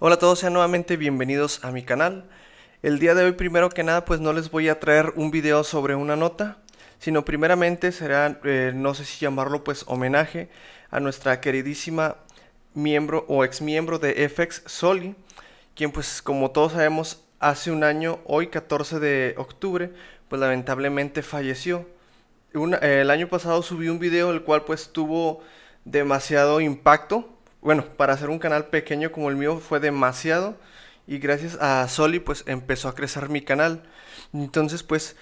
Hola a todos, sean nuevamente bienvenidos a mi canal. El día de hoy primero que nada pues no les voy a traer un video sobre una nota, sino primeramente será, eh, no sé si llamarlo pues homenaje a nuestra queridísima miembro o ex miembro de FX Soli, quien pues como todos sabemos hace un año, hoy 14 de octubre, pues lamentablemente falleció. el año pasado subí un video el cual pues tuvo demasiado impacto bueno, para hacer un canal pequeño como el mío fue demasiado y gracias a Soli pues empezó a crecer mi canal. Entonces pues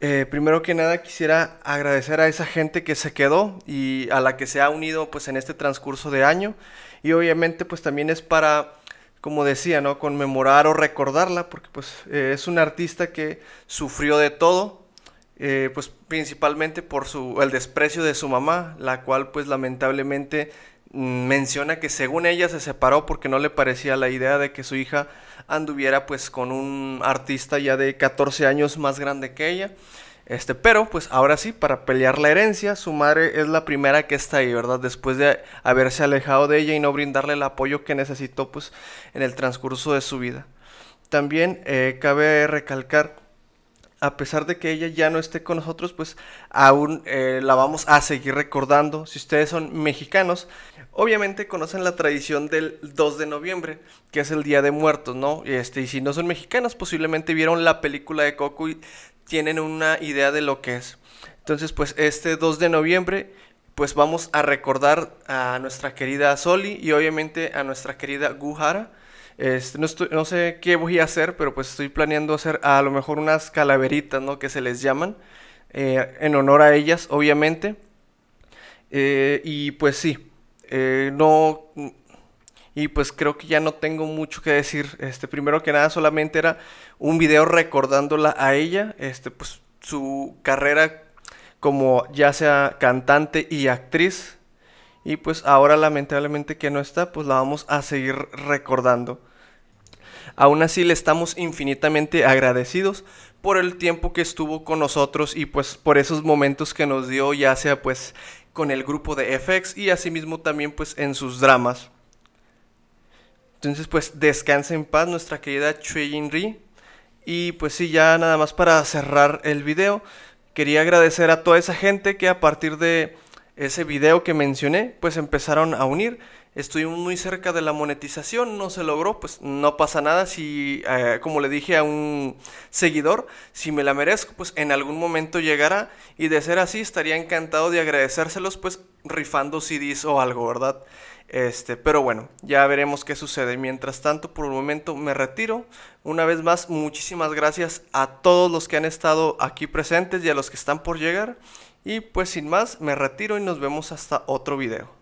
eh, primero que nada quisiera agradecer a esa gente que se quedó y a la que se ha unido pues en este transcurso de año y obviamente pues también es para como decía, ¿no? Conmemorar o recordarla, porque pues eh, es una artista que sufrió de todo, eh, pues principalmente por su, el desprecio de su mamá, la cual pues lamentablemente menciona que según ella se separó porque no le parecía la idea de que su hija anduviera pues con un artista ya de 14 años más grande que ella. Este, pero pues ahora sí, para pelear la herencia, su madre es la primera que está ahí, ¿verdad? Después de haberse alejado de ella y no brindarle el apoyo que necesitó pues en el transcurso de su vida. También eh, cabe recalcar a pesar de que ella ya no esté con nosotros, pues aún eh, la vamos a seguir recordando. Si ustedes son mexicanos, obviamente conocen la tradición del 2 de noviembre, que es el Día de Muertos, ¿no? Este, y si no son mexicanos, posiblemente vieron la película de Coco y tienen una idea de lo que es. Entonces, pues este 2 de noviembre, pues vamos a recordar a nuestra querida Soli y obviamente a nuestra querida Guhara este, no, sé qué voy a hacer, pero pues estoy planeando hacer a lo mejor unas calaveritas, ¿no? Que se les llaman, eh, en honor a ellas, obviamente. Eh, y pues sí, eh, no... Y pues creo que ya no tengo mucho que decir. Este, primero que nada, solamente era un video recordándola a ella, este, pues su carrera como ya sea cantante y actriz. Y pues ahora lamentablemente que no está, pues la vamos a seguir recordando. Aún así le estamos infinitamente agradecidos por el tiempo que estuvo con nosotros y pues por esos momentos que nos dio, ya sea pues con el grupo de FX y asimismo también pues en sus dramas. Entonces pues descansa en paz nuestra querida Chuyin Ri. Y pues sí, ya nada más para cerrar el video, quería agradecer a toda esa gente que a partir de ese video que mencioné, pues empezaron a unir. estoy muy cerca de la monetización, no se logró, pues no pasa nada si, eh, como le dije a un seguidor, si me la merezco, pues en algún momento llegará y de ser así estaría encantado de agradecérselos, pues rifando CDs o algo, ¿verdad? Este, pero bueno, ya veremos qué sucede. Mientras tanto, por el momento me retiro. Una vez más, muchísimas gracias a todos los que han estado aquí presentes y a los que están por llegar. Y pues sin más, me retiro y nos vemos hasta otro video.